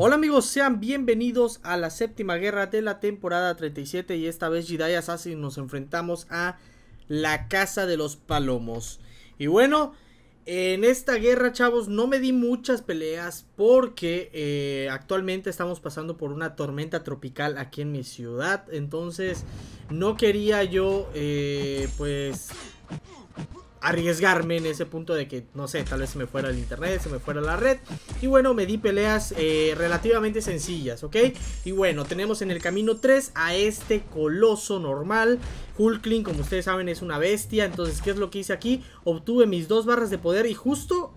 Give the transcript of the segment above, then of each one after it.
Hola amigos, sean bienvenidos a la séptima guerra de la temporada 37 y esta vez Jedi Assassin nos enfrentamos a la Casa de los Palomos. Y bueno, en esta guerra chavos no me di muchas peleas porque eh, actualmente estamos pasando por una tormenta tropical aquí en mi ciudad. Entonces no quería yo eh, pues arriesgarme en ese punto de que, no sé, tal vez se me fuera el internet, se me fuera la red. Y bueno, me di peleas eh, relativamente sencillas, ¿ok? Y bueno, tenemos en el camino 3 a este coloso normal. Hulkling, como ustedes saben, es una bestia. Entonces, ¿qué es lo que hice aquí? Obtuve mis dos barras de poder y justo,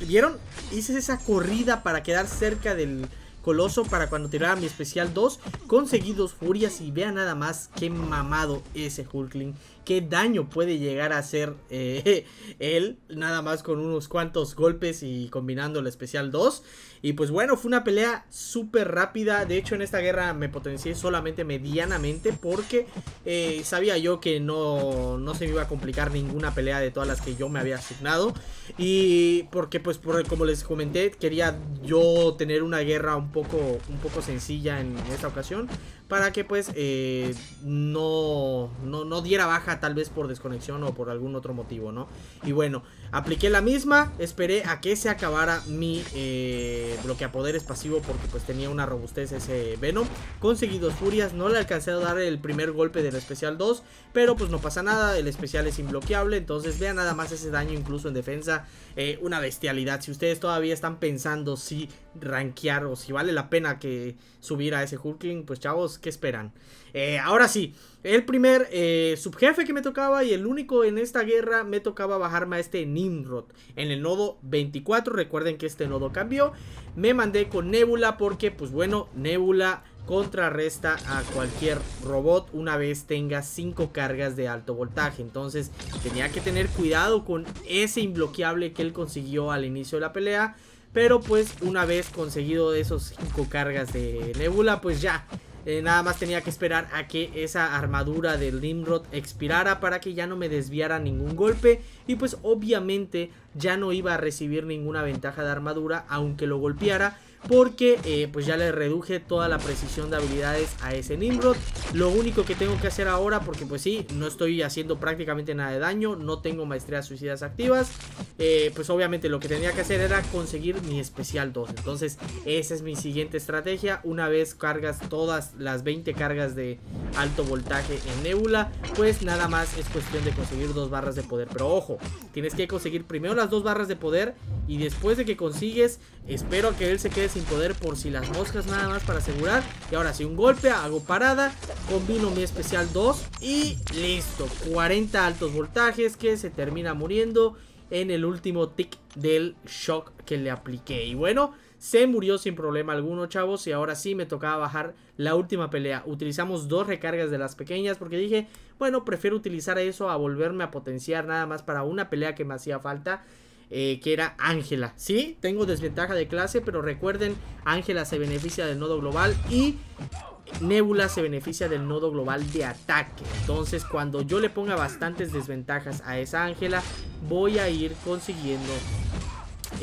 ¿vieron? Hice esa corrida para quedar cerca del Coloso para cuando tirara mi especial 2. Conseguí dos furias y vea nada más qué mamado ese Hulkling. Qué daño puede llegar a hacer eh, él, nada más con unos cuantos golpes y combinando el especial 2. Y pues bueno, fue una pelea súper rápida. De hecho, en esta guerra me potencié solamente medianamente porque eh, sabía yo que no, no se me iba a complicar ninguna pelea de todas las que yo me había asignado. Y porque pues como les comenté, quería yo tener una guerra un poco, un poco sencilla en esta ocasión. Para que pues eh, no no, diera baja tal vez por desconexión o por algún otro motivo, ¿no? Y bueno, apliqué la misma, esperé a que se acabara mi eh, poderes pasivo porque pues tenía una robustez ese Venom. Conseguí dos furias, no le alcancé a dar el primer golpe del especial 2, pero pues no pasa nada, el especial es imbloqueable, entonces vean nada más ese daño incluso en defensa, eh, una bestialidad. Si ustedes todavía están pensando si rankear o si vale la pena que subir a ese Hulkling, pues chavos, ¿qué esperan? Eh, ahora sí, el primer eh, subjefe que me tocaba y el único en esta guerra me tocaba bajarme a este Nimrod en el nodo 24. Recuerden que este nodo cambió. Me mandé con Nebula porque, pues bueno, Nebula contrarresta a cualquier robot una vez tenga 5 cargas de alto voltaje. Entonces tenía que tener cuidado con ese imbloqueable que él consiguió al inicio de la pelea. Pero pues una vez conseguido esos 5 cargas de Nebula, pues ya eh, nada más tenía que esperar a que esa armadura de Limrod expirara para que ya no me desviara ningún golpe. Y pues obviamente ya no iba a recibir ninguna ventaja de armadura aunque lo golpeara porque eh, pues ya le reduje toda la precisión de habilidades a ese Nimrod. Lo único que tengo que hacer ahora, porque pues sí, no estoy haciendo prácticamente nada de daño, no tengo maestrías suicidas activas, eh, pues obviamente lo que tenía que hacer era conseguir mi especial 2. Entonces esa es mi siguiente estrategia, una vez cargas todas las 20 cargas de alto voltaje en Nebula, pues nada más es cuestión de conseguir dos barras de poder. Pero ojo, tienes que conseguir primero las dos barras de poder y después de que consigues, espero que él se quede sin poder por si las moscas nada más para asegurar. Y ahora si un golpe, hago parada, combino mi especial 2 y listo. 40 altos voltajes que se termina muriendo en el último tick del shock que le apliqué. Y bueno, se murió sin problema alguno, chavos. Y ahora sí me tocaba bajar la última pelea. Utilizamos dos recargas de las pequeñas porque dije, bueno, prefiero utilizar eso a volverme a potenciar nada más para una pelea que me hacía falta. Eh, que era Ángela. Sí, tengo desventaja de clase, pero recuerden, Ángela se beneficia del nodo global y Nebula se beneficia del nodo global de ataque. Entonces, cuando yo le ponga bastantes desventajas a esa Ángela, voy a ir consiguiendo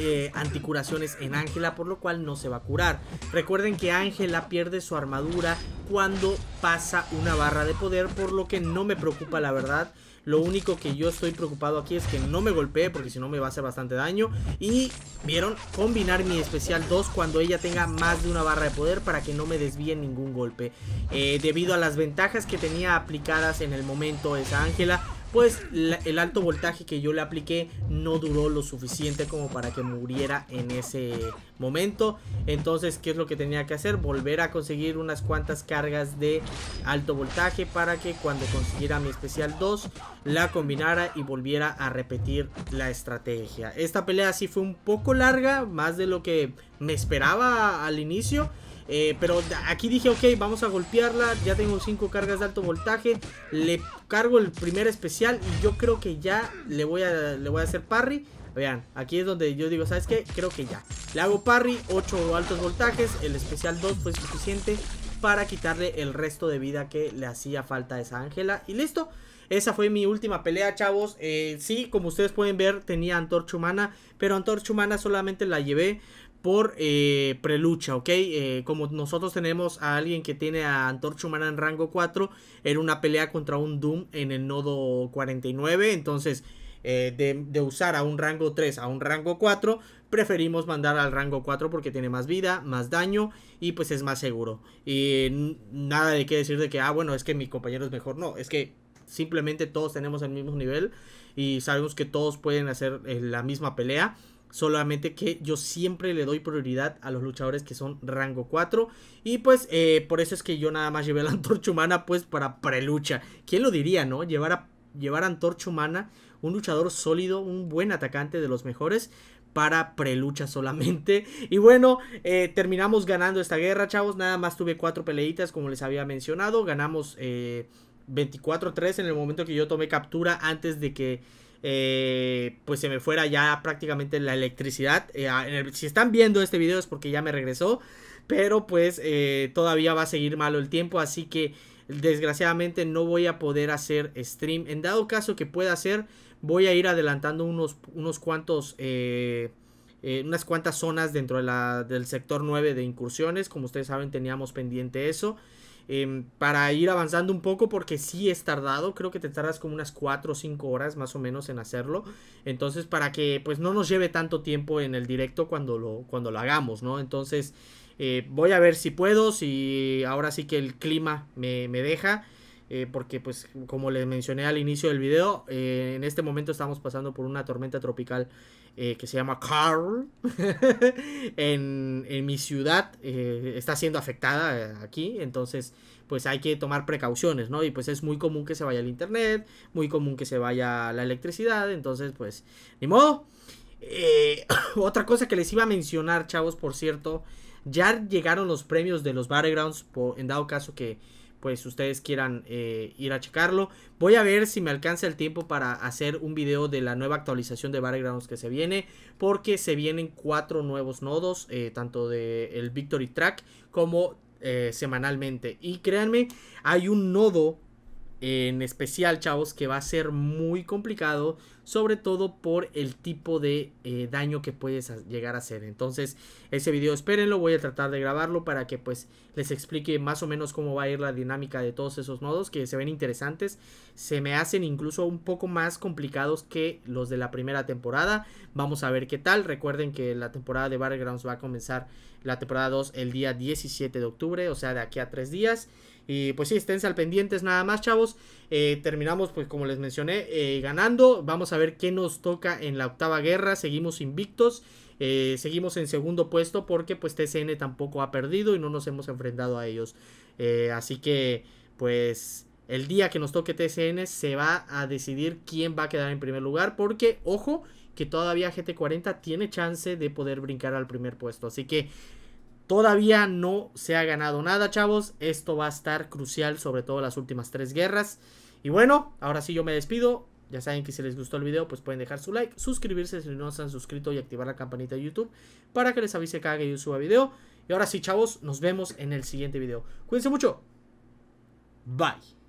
eh, anticuraciones en Ángela, por lo cual no se va a curar. Recuerden que Ángela pierde su armadura cuando pasa una barra de poder, por lo que no me preocupa la verdad. Lo único que yo estoy preocupado aquí es que no me golpee porque si no me va a hacer bastante daño. Y, ¿vieron? Combinar mi especial 2 cuando ella tenga más de una barra de poder para que no me desvíe ningún golpe. Eh, debido a las ventajas que tenía aplicadas en el momento esa Ángela, pues el alto voltaje que yo le apliqué no duró lo suficiente como para que muriera en ese momento. Entonces, ¿qué es lo que tenía que hacer? Volver a conseguir unas cuantas cargas de alto voltaje para que cuando consiguiera mi especial 2 la combinara y volviera a repetir la estrategia. Esta pelea sí fue un poco larga, más de lo que me esperaba al inicio. Eh, pero aquí dije, ok, vamos a golpearla. Ya tengo 5 cargas de alto voltaje. Le cargo el primer especial y yo creo que ya le voy a, le voy a hacer parry. Vean, aquí es donde yo digo, ¿sabes qué? Creo que ya. Le hago parry, 8 altos voltajes. El especial 2 fue suficiente para quitarle el resto de vida que le hacía falta a esa Ángela. Y listo. Esa fue mi última pelea, chavos. Eh, sí, como ustedes pueden ver, tenía antorcha humana. Pero antorcha humana solamente la llevé por eh, prelucha, ¿ok? Eh, como nosotros tenemos a alguien que tiene a Antorcha Humana en rango 4, era una pelea contra un Doom en el nodo 49, entonces eh, de, de, usar a un rango 3 a un rango 4, preferimos mandar al rango 4 porque tiene más vida, más daño y pues es más seguro. Y nada de qué decir de que, ah, bueno, es que mi compañero es mejor, no, es que simplemente todos tenemos el mismo nivel y sabemos que todos pueden hacer la misma pelea Solamente que yo siempre le doy prioridad a los luchadores que son rango 4. Y pues eh, por eso es que yo nada más llevé la antorcha humana pues para prelucha. ¿Quién lo diría, no? Llevar, a, llevar antorcha humana, un luchador sólido, un buen atacante de los mejores para prelucha solamente. Y bueno, eh, terminamos ganando esta guerra, chavos. Nada más tuve cuatro peleitas como les había mencionado. Ganamos 24-3 eh, en el momento que yo tomé captura antes de que eh, pues se me fuera ya prácticamente la electricidad. Eh, si están viendo este video es porque ya me regresó, pero pues eh, todavía va a seguir malo el tiempo, así que desgraciadamente no voy a poder hacer stream. En dado caso que pueda hacer, voy a ir adelantando unos, unos cuantos... unas cuantas zonas dentro del sector 9 de incursiones. Como ustedes saben, teníamos pendiente eso. Em, para ir avanzando un poco porque sí es tardado, creo que te tardas como unas 4 o 5 horas más o menos en hacerlo, entonces para que pues no nos lleve tanto tiempo en el directo cuando lo, cuando lo hagamos, ¿no? Entonces eh, voy a ver si puedo, si ahora sí que el clima me, me deja. Eh, porque pues como les mencioné al inicio del video, eh, en este momento estamos pasando por una tormenta tropical eh, que se llama Carl en, mi ciudad está siendo afectada aquí, entonces pues hay que tomar precauciones, ¿no? Y pues es muy común que se vaya el internet, muy común que se vaya la electricidad, entonces pues ni modo. otra cosa que les iba a mencionar, chavos, por cierto, ya llegaron los premios de los Battlegrounds, por, en dado caso que pues ustedes quieran eh, ir a checarlo. Voy a ver si me alcanza el tiempo para hacer un video de la nueva actualización de Battlegrounds que se viene, porque se vienen cuatro nuevos nodos, eh, tanto del Victory Track como eh, semanalmente. Y créanme, hay un nodo en especial, chavos, que va a ser muy complicado sobre todo por el tipo de eh, daño que puedes llegar a hacer. Entonces, ese video espérenlo, voy a tratar de grabarlo para que pues les explique más o menos cómo va a ir la dinámica de todos esos nodos que se ven interesantes. Se me hacen incluso un poco más complicados que los de la primera temporada. Vamos a ver qué tal. Recuerden que la temporada de Battlegrounds va a comenzar la temporada 2 el día 17 de octubre, o sea, de aquí a tres días. Y pues sí, estén al pendientes nada más, chavos. Eh, terminamos, pues como les mencioné, eh, ganando. Vamos a ver qué nos toca en la octava guerra. Seguimos invictos. Eh, seguimos en segundo puesto porque pues TCN tampoco ha perdido y no nos hemos enfrentado a ellos. Eh, así que pues el día que nos toque TCN se va a decidir quién va a quedar en primer lugar porque ojo que todavía GT40 tiene chance de poder brincar al primer puesto. Así que todavía no se ha ganado nada chavos. Esto va a estar crucial sobre todo las últimas tres guerras. Y bueno, ahora sí yo me despido. Ya saben que si les gustó el video, pues pueden dejar su like, suscribirse si no se han suscrito y activar la campanita de YouTube para que les avise cada que yo suba video. Y ahora sí, chavos, nos vemos en el siguiente video. Cuídense mucho. Bye.